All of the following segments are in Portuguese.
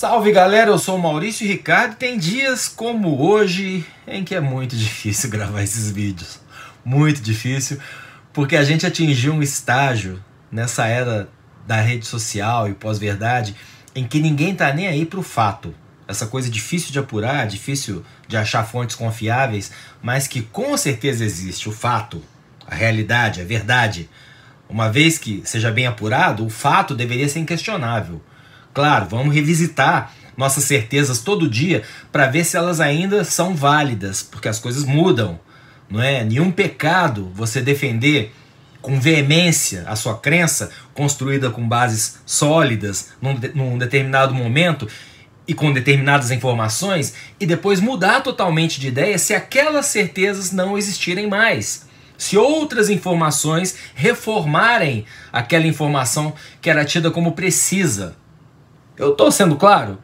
Salve galera, eu sou o Maurício Ricardo. Tem dias como hoje em que é muito difícil gravar esses vídeos. Muito difícil, porque a gente atingiu um estágio nessa era da rede social e pós-verdade em que ninguém tá nem aí pro fato. Essa coisa difícil de apurar, difícil de achar fontes confiáveis, mas que com certeza existe o fato, a realidade, a verdade. Uma vez que seja bem apurado, o fato deveria ser inquestionável. Claro, vamos revisitar nossas certezas todo dia para ver se elas ainda são válidas, porque as coisas mudam, não é? Nenhum pecado você defender com veemência a sua crença, construída com bases sólidas num, num determinado momento e com determinadas informações, e depois mudar totalmente de ideia se aquelas certezas não existirem mais. Se outras informações reformarem aquela informação que era tida como precisa, eu estou sendo claro?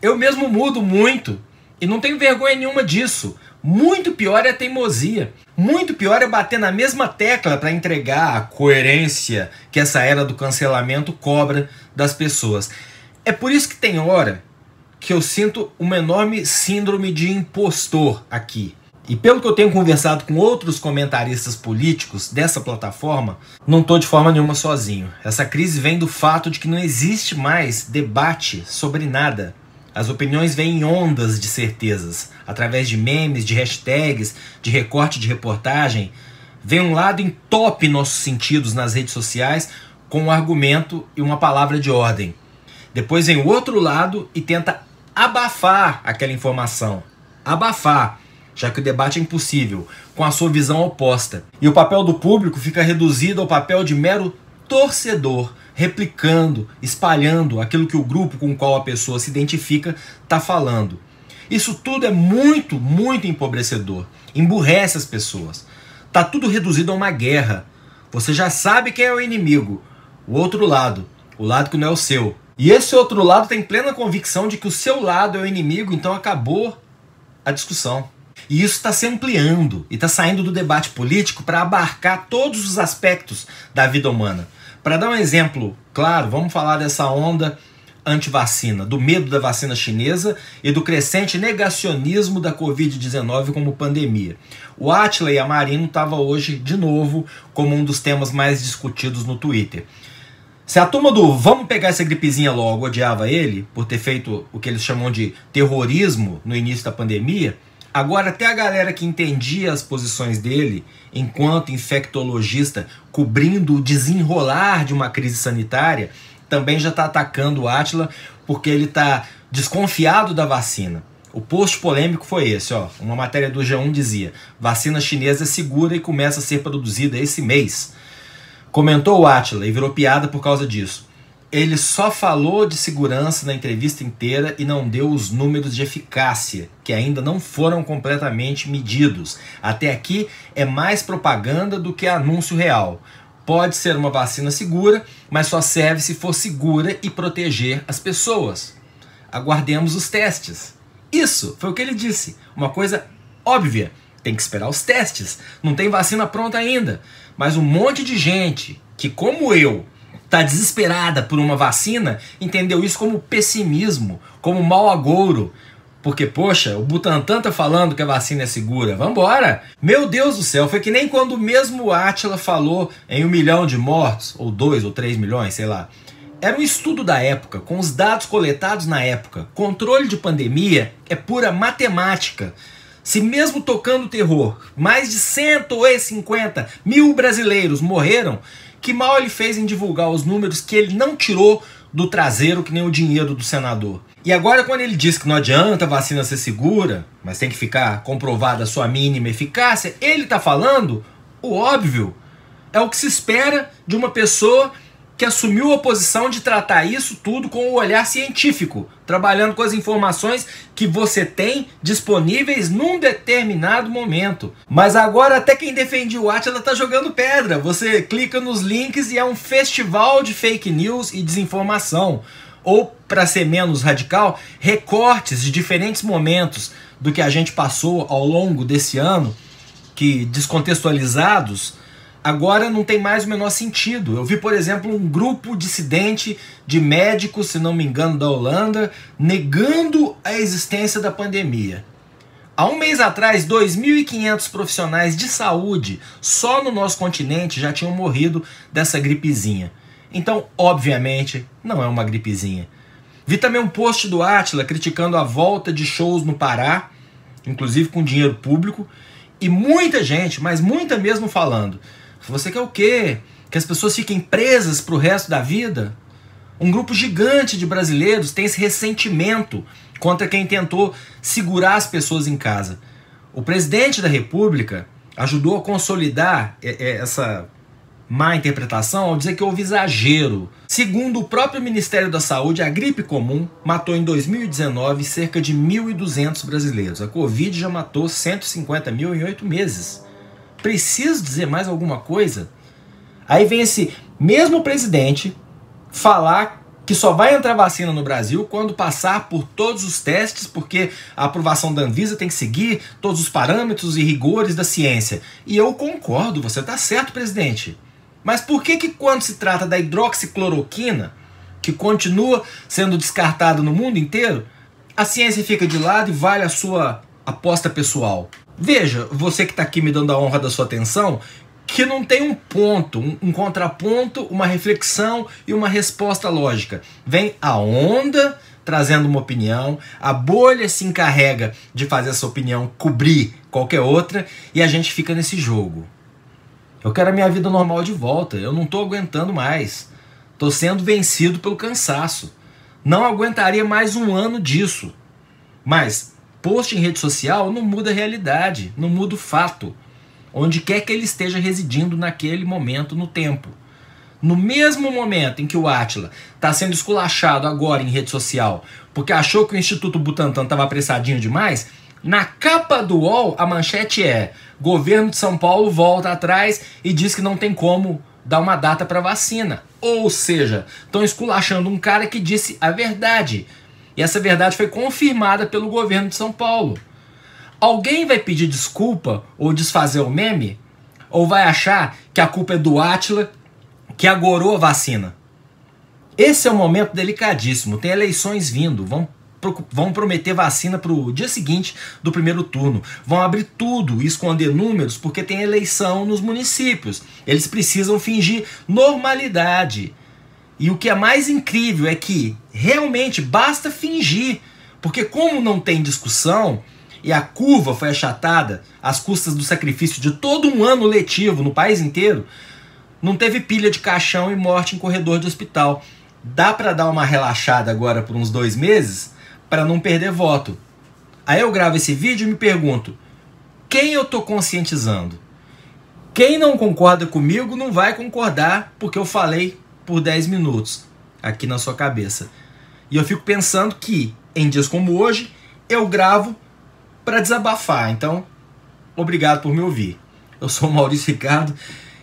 Eu mesmo mudo muito e não tenho vergonha nenhuma disso. Muito pior é a teimosia. Muito pior é bater na mesma tecla para entregar a coerência que essa era do cancelamento cobra das pessoas. É por isso que tem hora que eu sinto uma enorme síndrome de impostor aqui. E pelo que eu tenho conversado com outros comentaristas políticos dessa plataforma, não estou de forma nenhuma sozinho. Essa crise vem do fato de que não existe mais debate sobre nada. As opiniões vêm em ondas de certezas, através de memes, de hashtags, de recorte de reportagem. Vem um lado em top nossos sentidos nas redes sociais com um argumento e uma palavra de ordem. Depois vem o outro lado e tenta abafar aquela informação. Abafar já que o debate é impossível, com a sua visão oposta. E o papel do público fica reduzido ao papel de mero torcedor, replicando, espalhando aquilo que o grupo com o qual a pessoa se identifica está falando. Isso tudo é muito, muito empobrecedor. Emburrece as pessoas. Tá tudo reduzido a uma guerra. Você já sabe quem é o inimigo, o outro lado, o lado que não é o seu. E esse outro lado tem plena convicção de que o seu lado é o inimigo, então acabou a discussão. E isso está se ampliando e está saindo do debate político para abarcar todos os aspectos da vida humana. Para dar um exemplo claro, vamos falar dessa onda antivacina, do medo da vacina chinesa e do crescente negacionismo da Covid-19 como pandemia. O Atila e a Marino estava hoje, de novo, como um dos temas mais discutidos no Twitter. Se a turma do vamos pegar essa gripezinha logo odiava ele, por ter feito o que eles chamam de terrorismo no início da pandemia, Agora, até a galera que entendia as posições dele, enquanto infectologista, cobrindo o desenrolar de uma crise sanitária, também já está atacando o Atila porque ele está desconfiado da vacina. O post polêmico foi esse, ó. Uma matéria do G1 dizia: vacina chinesa é segura e começa a ser produzida esse mês. Comentou o Atila e virou piada por causa disso ele só falou de segurança na entrevista inteira e não deu os números de eficácia, que ainda não foram completamente medidos. Até aqui é mais propaganda do que anúncio real. Pode ser uma vacina segura, mas só serve se for segura e proteger as pessoas. Aguardemos os testes. Isso foi o que ele disse. Uma coisa óbvia. Tem que esperar os testes. Não tem vacina pronta ainda. Mas um monte de gente que, como eu, está desesperada por uma vacina entendeu isso como pessimismo, como mau agouro. Porque, poxa, o Butantan tá falando que a vacina é segura. Vambora! Meu Deus do céu, foi que nem quando o mesmo Atila falou em um milhão de mortos, ou dois, ou três milhões, sei lá. Era um estudo da época, com os dados coletados na época. Controle de pandemia é pura matemática. Se mesmo tocando terror, mais de 150 mil brasileiros morreram, que mal ele fez em divulgar os números que ele não tirou do traseiro que nem o dinheiro do senador. E agora, quando ele diz que não adianta a vacina ser segura, mas tem que ficar comprovada a sua mínima eficácia, ele está falando o óbvio. É o que se espera de uma pessoa que assumiu a posição de tratar isso tudo com o um olhar científico, trabalhando com as informações que você tem disponíveis num determinado momento. Mas agora até quem defendia o Atila tá jogando pedra. Você clica nos links e é um festival de fake news e desinformação. Ou, para ser menos radical, recortes de diferentes momentos do que a gente passou ao longo desse ano, que descontextualizados agora não tem mais o menor sentido. Eu vi, por exemplo, um grupo dissidente de médicos, se não me engano, da Holanda, negando a existência da pandemia. Há um mês atrás, 2.500 profissionais de saúde só no nosso continente já tinham morrido dessa gripezinha. Então, obviamente, não é uma gripezinha. Vi também um post do Atila criticando a volta de shows no Pará, inclusive com dinheiro público, e muita gente, mas muita mesmo falando, você quer o quê? Que as pessoas fiquem presas para o resto da vida? Um grupo gigante de brasileiros tem esse ressentimento contra quem tentou segurar as pessoas em casa. O presidente da República ajudou a consolidar é, é, essa má interpretação ao dizer que houve exagero. Segundo o próprio Ministério da Saúde, a gripe comum matou em 2019 cerca de 1.200 brasileiros. A Covid já matou 150 mil em oito meses preciso dizer mais alguma coisa? Aí vem esse mesmo presidente falar que só vai entrar vacina no Brasil quando passar por todos os testes, porque a aprovação da Anvisa tem que seguir todos os parâmetros e rigores da ciência. E eu concordo, você está certo, presidente. Mas por que que quando se trata da hidroxicloroquina, que continua sendo descartada no mundo inteiro, a ciência fica de lado e vale a sua aposta pessoal? Veja, você que está aqui me dando a honra da sua atenção, que não tem um ponto, um, um, contraponto, uma reflexão e uma resposta lógica. Vem a onda trazendo uma opinião, a bolha se encarrega de fazer essa opinião cobrir qualquer outra e a gente fica nesse jogo. Eu quero a minha vida normal de volta, eu não estou aguentando mais. Estou sendo vencido pelo cansaço. Não aguentaria mais um ano disso. Mas Post em rede social não muda a realidade, não muda o fato, onde quer que ele esteja residindo naquele momento no tempo. No mesmo momento em que o Átila está sendo esculachado agora em rede social porque achou que o Instituto Butantan estava apressadinho demais, na capa do UOL a manchete é: governo de São Paulo volta atrás e diz que não tem como dar uma data para vacina. Ou seja, estão esculachando um cara que disse a verdade, e essa verdade foi confirmada pelo governo de São Paulo. Alguém vai pedir desculpa ou desfazer o meme? Ou vai achar que a culpa é do Atila que agorou a vacina? Esse é um momento delicadíssimo. Tem eleições vindo, vão vão prometer vacina para o dia seguinte do primeiro turno. Vão abrir tudo e esconder números porque tem eleição nos municípios. Eles precisam fingir normalidade. E o que é mais incrível é que realmente basta fingir, porque como não tem discussão e a curva foi achatada às custas do sacrifício de todo um ano letivo no país inteiro, não teve pilha de caixão e morte em corredor de hospital. Dá para dar uma relaxada agora por uns dois meses para não perder voto. Aí eu gravo esse vídeo e me pergunto: quem eu tô conscientizando? Quem não concorda comigo não vai concordar porque eu falei por 10 minutos aqui na sua cabeça. E eu fico pensando que em dias como hoje eu gravo para desabafar. Então, obrigado por me ouvir. Eu sou Maurício Ricardo.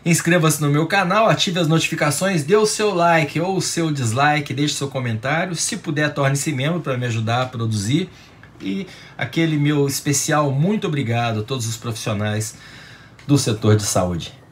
Inscreva-se no meu canal, ative as notificações, dê o seu like ou o seu dislike, deixe seu comentário. Se puder, torne-se membro para me ajudar a produzir. E aquele meu especial muito obrigado a todos os profissionais do setor de saúde.